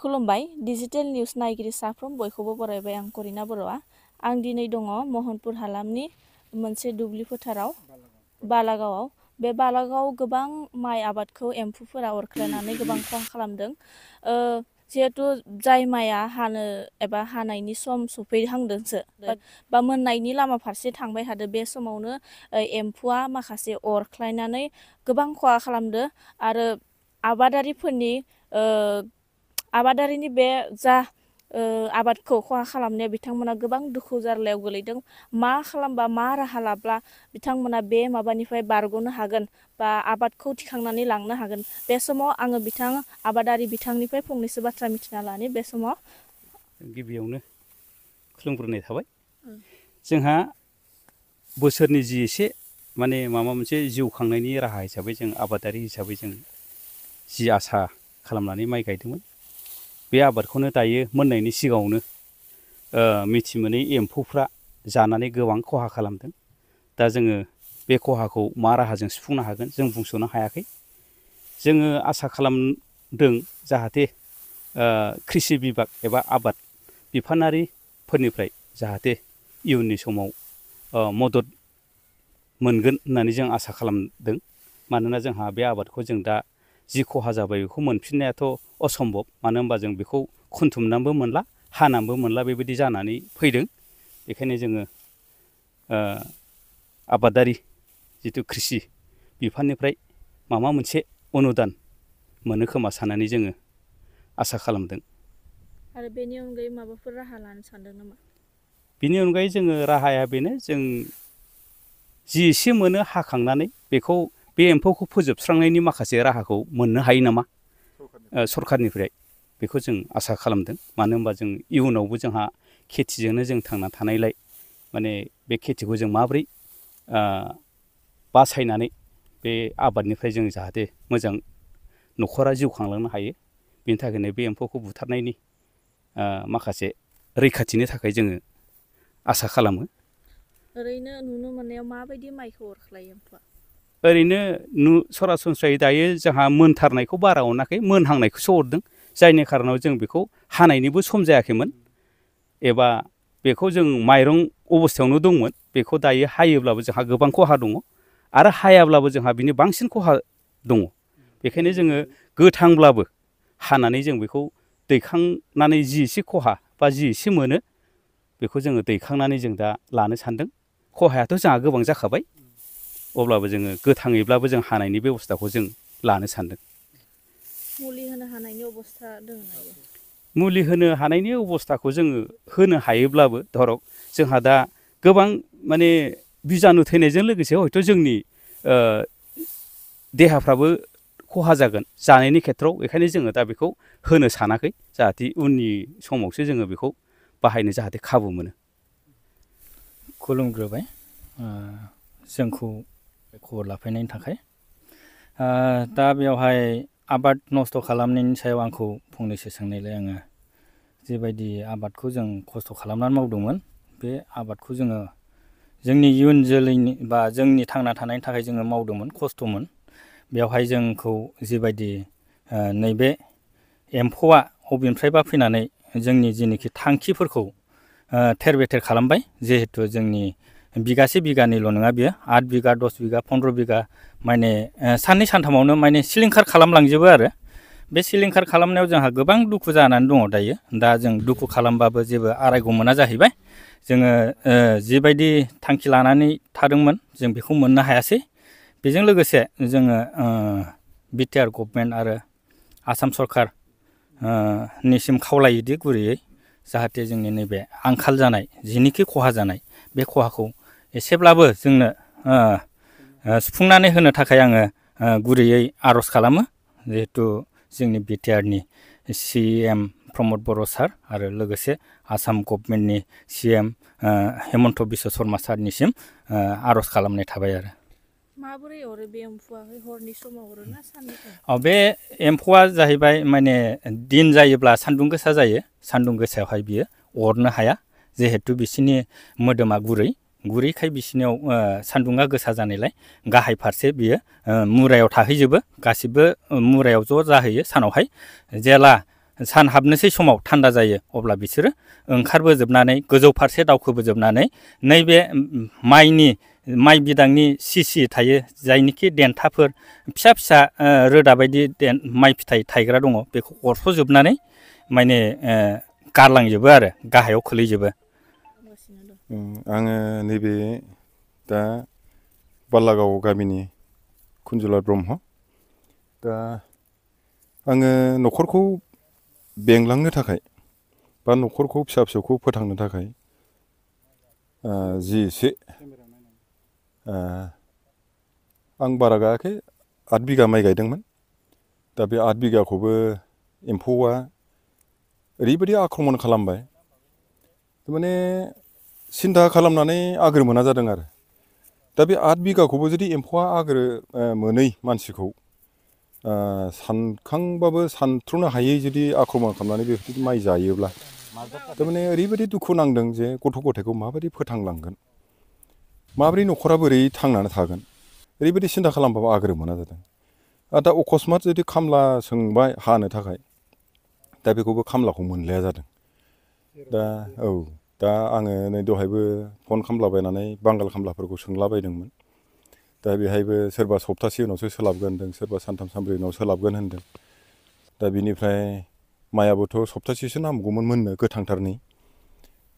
खुलुमबाय digital news नायगिरि साफ्रोम बयखौबो बरायबाय आं करिना बर'आ आं दिनै दङ महनपुर हालामनि मोनसे दुब्लि फोथाराव बालागावआव बे बालागावआव गोबां माइ आबादखौ एम्फौफोरा अरख्लायनानै गोबां खहा खालामदों जिहेतु जाय माइआ हानो एबा हानायनि सम सफैहांदोंसो बा मोननायनि लामा फारसे थांबाय थादों बे समावनो एम्फौआ माखासे अरख्लायनानै गोबां खहा खालामदों आरो आबादारिफोरनि आबादारिनि बे जा आबादखौ खहा खालामनाया बिथांमोना गोबां दुखु जारलायाव गोलैदों मा खालामबा मा राहा लाब्ला बिथांमोना बे माबानिफ्राय बारग'नो हागोन बा आबादखौ थिखांनानै लांनो हागोन बे समाव आङो बिथां आबादारि बिथांनिफ्राय फंनैसो बाथ्रा मिथिना लानि बे समाव गिबियावनो खुलुमग्रोनाय थाबाय जोंहा बोसोरनि जि एसे माने माबा मोनसे जिउ खांनायनि राहा हिसाबै जों आबादारि हिसाबै जों जि आसा खालामनानै माइ गायदोंमोन बे आबादखौनो दायो मोननायनि सिगाङावनो मिथि मोनै एम्फौफ्रा जानानै गोबां खहा खालामदों दा जोङो बे खहाखौ मा राहाजों सुफुंनो हागोन जों बुंस'नो हायाखै जोङो आसा खालामदों जाहाथे कृषि बिभाग एबा आबाद बिफानारिफोरनिफ्राय जाहाथे इयुननि समाव मदद मोनगोन होननानै जों आसा खालामदों मानोना जोंहा बे आबादखौ जों दा जि खहा जाबाय बेखौ मोनफिननायाथ' असम्भब मानो होनबा जों बेखौ खनथुमनानैबो मोनला हानानैबो मोनला बेबायदि जानानै फैदों बेखायनो जोङो आबादारि जिथु कृषि बिफाननिफ्राय माबा मोनसे अनुदान मोनो खोमा साननानै जोङो आसा खालामदों आरो बेनि अनगायै माबाफोर राहा लानो सानदों नामा बेनि अनगायै जोङो राहाया बेनो जों जि एसे मोनो हाखांनानै बेखौ बे एम्फौखौ फोजोबस्रांनायनि माखासे राहाखौ मोननो हायो नामा सरखारनिफ्राय बेखौ जों आसा खालामदों मानो होनबा जों इयुनावबो जोंहा खेथिजोंनो जों थांना थानायलाय माने बे खेथिखौ जों माबोरै बासायनानै बे आबादनिफ्राय जों जाहाथे मोजां न'खरा जिउ खांलांनो हायो बेनि थाखायनो बे एम्फौखौ बुथारनायनि माखासे रैखाथिनि थाखाय जोङो आसा खालामो ओरैनो नुनो मोननायाव माबायदि माइखौ अरख्लायो एम्फौआ ओरैनो नु सरासनस्रायै दायो जोंहा मोनथारनायखौ बारा अनाखै मोनहांनायखौसो हरदों जायनि खारनाव जों बेखौ हानायनिबो सम जायाखैमोन एबा बेखौ जों माइरं अबस्थायावनो दंमोन बेखौ दायो हायोब्लाबो जोंहा गोबां खहा दङ आरो हायाब्लाबो जोंहा बिनि बांसिन खहा दङ बेखायनो जोङो गोथांब्लाबो हानानै जों बेखौ दैखांनानै जि एसे खहा बा जि एसे मोनो बेखौ जोङो दैखांनानै जों दा लानो सान्दों खहायाथ' जोंहा गोबां जाखाबाय अब्लाबो जोङो गोथाङैब्लाबो जों हानायनि बेब'स्थाखौ जों लानो सानदों मुलि होनो हानायनि अबस्था दङ मुलि होनो हानायनि अबस्थाखौ जोङो होनो हायोब्लाबो धरक जोंहा दा गोबां माने बिजानु थैनायजों लोगोसे हयथ' जोंनि देहाफ्राबो खहा जागोन जानायनि खेथ्रआव बेखायनो जोङो दा बेखौ होनो सानाखै जाहाथे उननि समावसो जोङो बेखौ बाहायनो जाहाथे खाबु मोनो खुलुमग्रोबाय जोंखौ खबर लाफैनायनि थाखाय दा बेवहाय आबाद नस्थ' खालामनायनि सायाव आंखौ फंनैसो सोंनायलाय आङो जिबायदि आबादखौ जों खस्थ' खालामनानै मावदोंमोन बे आबादखौ जोङो जोंनि इयुन जोलैनि बा जोंनि थांना थानायनि थाखाय जोङो मावदोंमोन खस्थ'मोन बेवहाय जोंखौ जिबायदि नैबे एम्फौआ अबेनिफ्रायबा फैनानै जोंनि जेनोखि थांखिफोरखौ थेर बेथेर खालामबाय जिहेथु जोंनि बिगासे बिगानैल' नङा बियो आठ बिगा दस बिगा पन्द्र' बिगा माने साननै सानथामावनो माने सिलिंखार खालामलांजोबो आरो बे सिलिंखार खालामनायाव जोंहा गोबां दुखु जानानै दङ दायो दा जों दुखु खालामबाबो जेबो आरायग' मोना जाहैबाय जोङो जिबायदि थांखि लानानै थादोंमोन जों बेखौ मोननो हायासै बेजों लोगोसे जोङो बि टि आर गभमेन्ट आरो आसाम सरकार निसिम खावलायोदि गुरैयै जाहाथे जोंनि नैबे आंखाल जानाय जिनिखि खहा जानाय बे खहाखौ एसेब्लाबो जोंनो सुफुंनानै होनो थाखाय आङो गुरैयै आर'ज खालामो जिहेतु जोंनि बिटिआरनि सि एम प्रमद बर' सार आरो लोगोसे आसाम गभमेन्टनि सि एम हेमन्त बिश्व शर्मा सारनिसिम आर'ज खालामनाय थाबाय आरो माबोरै बे एम्फौआ जाहैबाय माने दिन जायोब्ला सान्दुं गोसा जायो सान्दुं गोसायावहाय बियो अरनो हाया जिहेतु बिसिनि मोदोमा गुरै guri khai bisinyo uh, eh, sandunga ge sajani lai ga hai parse bi uh, eh, murai o thahi jibo gasibo uh, eh, murai o zo za hai sanaw hai jela san habne se somaw thanda jaye obla bisir ongkharbo jibnanai gojo parse dawkho bo jibnanai nei be mm, mai ni mai bidangni sisi thaye jainiki denthafor phisa phisa uh, rada आङो नैबे दा बालागाव गामिनि खुन्जुला ब्रह्म दा आङो न'खरखौ बेंलांनो थाखाय बा न'खरखौ फिसा फिसौखौ फोथांनो थाखाय जि एसे आं बारा गायाखै आठ बिगा माइ गायदोंमोन दा बे आठ बिगाखौबो एम्फौआ ओरैबायदि आक्रमण खालामबाय माने सिन्था खालामनानै आगोर मोना जादों आरो दा बे आठ बिगाखौबो जुदि एम्फौआ आगोर मोनै मानसिखौ सानखांबाबो सानथ्र'नो हायै जुदि आक्रमण खालामनानै बेबायदि माइ जायोब्ला थारमाने ओरैबायदि दुखु नांदों जे गथ' गथायखौ माबायदि फोथांलांगोन माबोरै न'खरा बोरै थांनानै थागोन ओरैबायदि सिन्था खालामबाबो आगोर मोना जादों आरो दा अकस्मात जुदि खामला सोंबाय हानो थाखाय दा बेखौबो खामलाखौ मोनलाया जादों दा औ दा आङो नै दहायबो फन खालामलाबायनानै बांगाल खामलाफोरखौ सोंलाबायदोंमोन दा बेहायबो सोरबा सप्तासे उनावसो सोलाबगोन होन्दों सोरबा सानथाम सानब्रै उनाव सोलाबगोन होन्दों दा बिनिफ्राय माइयाबोथ' सप्तासेसो नांबावगौमोन मोननो गोथांथारनि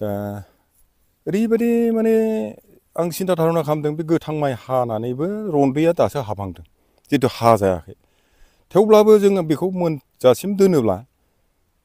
दा ओरैबायदि माने आं सिन्था धारना खालामदों बे गोथां माइ हानानैबो रन्दैया दासो हाबहांदों जितु हाजायाखै थेवब्लाबो जोङो बेखौ मोनजासिम दोनोब्ला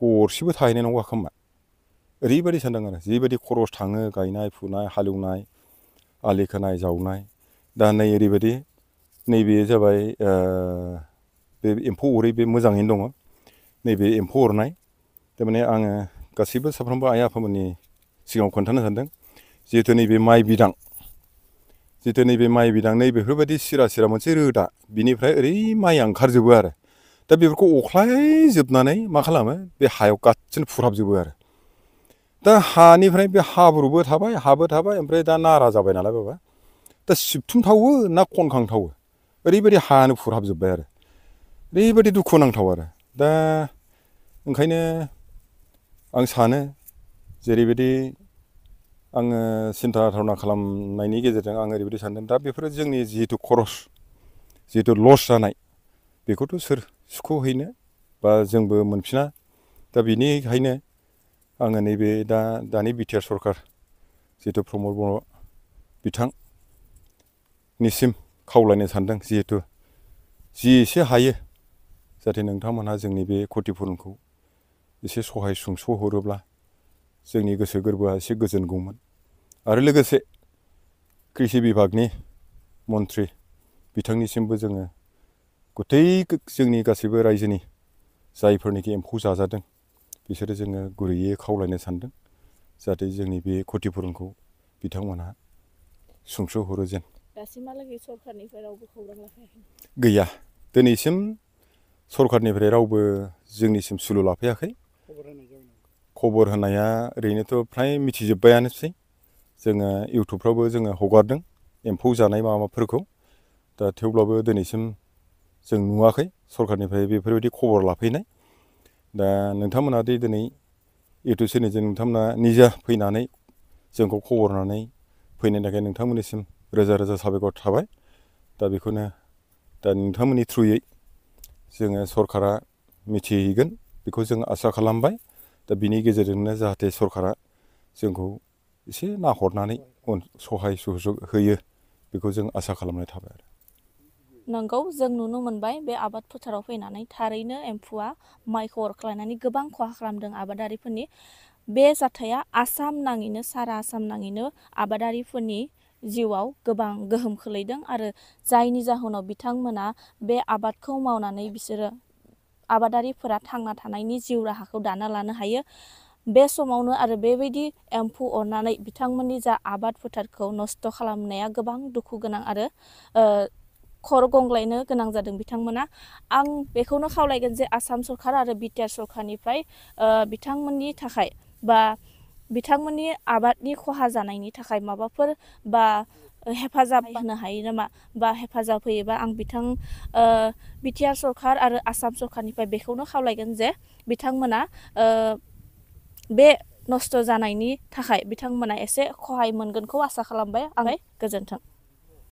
गरसेबो थाहैनाय नङा खोमा ओरैबायदि सानदों आरो जिबायदि खरस थाङो गायनाय फुनाय हालेवनाय आलि खोनाय जावनाय दा नै ओरैबायदि नैबे जाबाय बे एम्फौ अरै बे मोजाङैनो दङ नैबे एम्फौ अरनाय थारमाने आङो गासैबो साफ्रोमबो आइ आफामोननि सिगाङाव खोन्थानो सानदों जिहेतु नैबे माइ बिदां जितु नैबे माइ बिदां नै बेफोरबायदि सिरा सिरा मोनसे रोदा बिनिफ्राय ओरै माइया ओंखारजोबो आरो दा बेफोरखौ अख्लायजोबनानै मा खालामो बे हायाव गासिनो फुरहाबजोबो आरो दा हानिफ्राय बे हाब्रुबो दा नारा जाबाय नालाय बाबा दा सिबथुमथावो ना खनखांथावो ओरैबायदि हानो फुरहाबजोब्बाय आरो ओरैबायदि दुखु नांथाव आरो दा ओंखायनो आं सानो जेरैबायदि आङो सिन्था धारना खालामनायनि गेजेरजों आं ओरैबायदि सानदों दा बेफोरो जोंनि जिहेतु खरस जिहेतु लस जानाय बेखौथ' सोर सुख'हैनो बा जोंबो मोनफिना दा बिनिखायनो आङो नैबे दा दानि बिटिआर सरकार जिहेतु प्रमद बर' बिथांनिसिम खावलायनो सानदों जिहेतु जि एसे हायो जाहाथे नोंथांमोनहा जोंनि बे क्षतिपुरनखौ एसे सहाय सुंस'हरोब्ला जोंनि गोसो गोरबोआ एसे गोजोनगौमोन आरो लोगोसे कृषि बिभागनि मन्थ्रि बिथांनिसिमबो जोङो गुतै जोंनि गासैबो रायजोनि जायफोरनिखि एम्फौ जाजादों बिसोरो जोङो गुरैयै खावलायनो सानदों जाहाथे जोंनि बे क्षतिपुरनखौ बिथांमोनहा सुंस' हरो जेन दासिमहालागै सरकारनिफ्राय रावबो खौरां लाफायाखै गैया दिनैसिम सरकारनिफ्राय रावबो जोंनिसिम सुलु लाफायाखै खबर होनाया ओरैनोथ' फ्राय मिथिजोब्बायानोसै जोङो इउटुबफ्रावबो जोङो हगारदों एम्फौ जानाय माबाफोरखौ दा थेवब्लाबो दिनैसिम जों नुवाखै सरकारनिफ्राय बेफोरबायदि खबर लाफैनाय da nungthamna de de ni yitu sin jin nungthamna nija phaina nei jeng ko khobor na nei phaina da ge nungthamni sim reza reza da bikhuna da nungthamni through ye jeng sorkara michi higen because jeng asa khalam da bini ge sorkara sohai asa नंगौ जों नुनो मोनबाय बे आबाद फोथाराव फैनानै थारैनो एम्फौआ माइखौ अरख्लायनानै गोबां खहा खालामदों आबादारिफोरनि बे जाथाया आसाम नाङैनो सारा आसाम नाङैनो आबादारिफोरनि जिउआव गोबां गोहोम खोलैदों आरो जायनि जाहोनाव बिथांमोना बे आबादखौ मावनानै बिसोरो आबादारिफोरा थांना थानायनि जिउ राहाखौ दाना लानो हायो बे समावनो आरो बेबायदि एम्फौ अरनानै बिथांमोननि जा आबाद फोथारखौ नस्थ' खालामनाया गोबां दुखु गोनां आरो खर गंग्लायनो गोनां जादों बिथांमोना आं बेखौनो खावलायगोन जे आसाम सरकार आरो बि टि आर सरकारनिफ्राय बिथांमोननि थाखाय बा बिथांमोननि आबादनि खहा जानायनि थाखाय माबाफोर बा हेफाजाब होनो हायो नामा बा हेफाजाब होयोबा आं बिथां बि टि आर सरकार आरो आसाम सरकारनिफ्राय बेखौनो खावलायगोन जे बिथांमोना बे नस्त' जानायनि थाखाय बिथांमोना एसे सहाय मोनगोनखौ आसा खालामबाय आङो गोजोन्थों